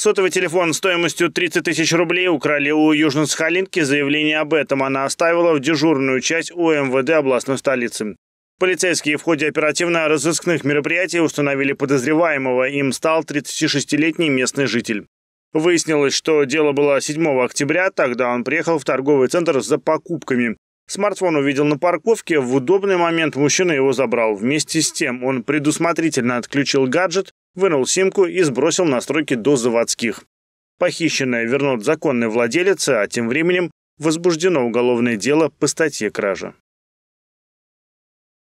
Сотовый телефон стоимостью 30 тысяч рублей украли у Южно-Сахалинки. Заявление об этом она оставила в дежурную часть УМВД областной столицы. Полицейские в ходе оперативно-розыскных мероприятий установили подозреваемого. Им стал 36-летний местный житель. Выяснилось, что дело было 7 октября, тогда он приехал в торговый центр за покупками. Смартфон увидел на парковке, в удобный момент мужчина его забрал. Вместе с тем он предусмотрительно отключил гаджет, вынул симку и сбросил настройки до заводских. Похищенное вернут законный владелец, а тем временем возбуждено уголовное дело по статье кража.